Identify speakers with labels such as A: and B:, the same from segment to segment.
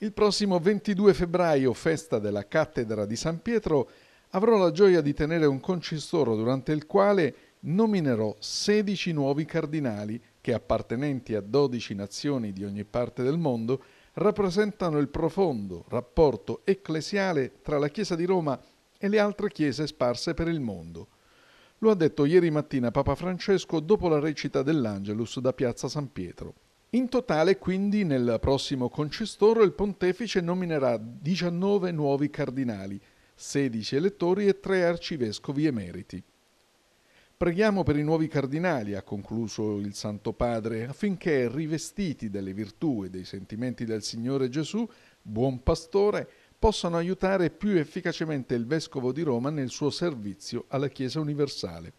A: Il prossimo 22 febbraio, festa della Cattedra di San Pietro, avrò la gioia di tenere un concistoro durante il quale nominerò 16 nuovi cardinali che, appartenenti a 12 nazioni di ogni parte del mondo, rappresentano il profondo rapporto ecclesiale tra la Chiesa di Roma e le altre chiese sparse per il mondo. Lo ha detto ieri mattina Papa Francesco dopo la recita dell'Angelus da Piazza San Pietro. In totale, quindi, nel prossimo concistoro il pontefice nominerà 19 nuovi cardinali, 16 elettori e 3 arcivescovi emeriti. Preghiamo per i nuovi cardinali, ha concluso il Santo Padre, affinché, rivestiti delle virtù e dei sentimenti del Signore Gesù, buon pastore, possano aiutare più efficacemente il Vescovo di Roma nel suo servizio alla Chiesa universale.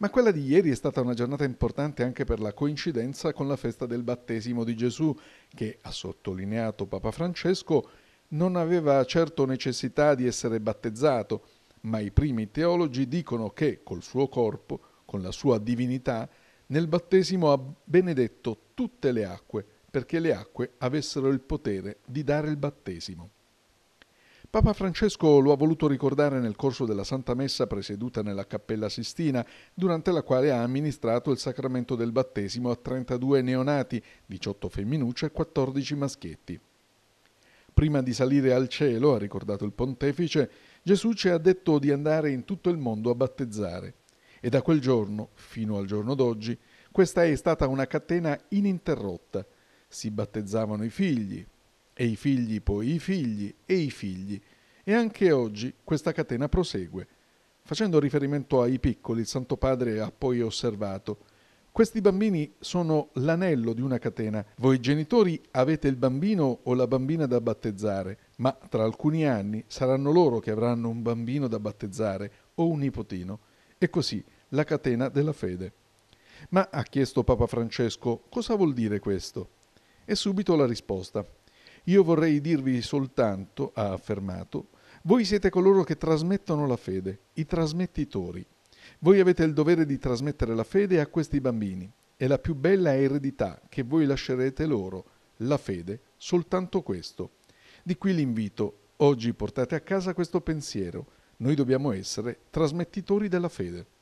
A: Ma quella di ieri è stata una giornata importante anche per la coincidenza con la festa del battesimo di Gesù, che, ha sottolineato Papa Francesco, non aveva certo necessità di essere battezzato, ma i primi teologi dicono che col suo corpo, con la sua divinità, nel battesimo ha benedetto tutte le acque, perché le acque avessero il potere di dare il battesimo. Papa Francesco lo ha voluto ricordare nel corso della Santa Messa presieduta nella Cappella Sistina, durante la quale ha amministrato il sacramento del battesimo a 32 neonati, 18 femminucce e 14 maschietti. Prima di salire al cielo, ha ricordato il pontefice, Gesù ci ha detto di andare in tutto il mondo a battezzare. E da quel giorno, fino al giorno d'oggi, questa è stata una catena ininterrotta. Si battezzavano i figli, e i figli poi i figli e i figli. E anche oggi questa catena prosegue. Facendo riferimento ai piccoli, il Santo Padre ha poi osservato questi bambini sono l'anello di una catena. Voi genitori avete il bambino o la bambina da battezzare, ma tra alcuni anni saranno loro che avranno un bambino da battezzare o un nipotino. E così la catena della fede. Ma ha chiesto Papa Francesco cosa vuol dire questo? E subito la risposta. Io vorrei dirvi soltanto, ha affermato, voi siete coloro che trasmettono la fede, i trasmettitori. Voi avete il dovere di trasmettere la fede a questi bambini. È la più bella eredità che voi lascerete loro, la fede, soltanto questo. Di qui l'invito, oggi portate a casa questo pensiero. Noi dobbiamo essere trasmettitori della fede.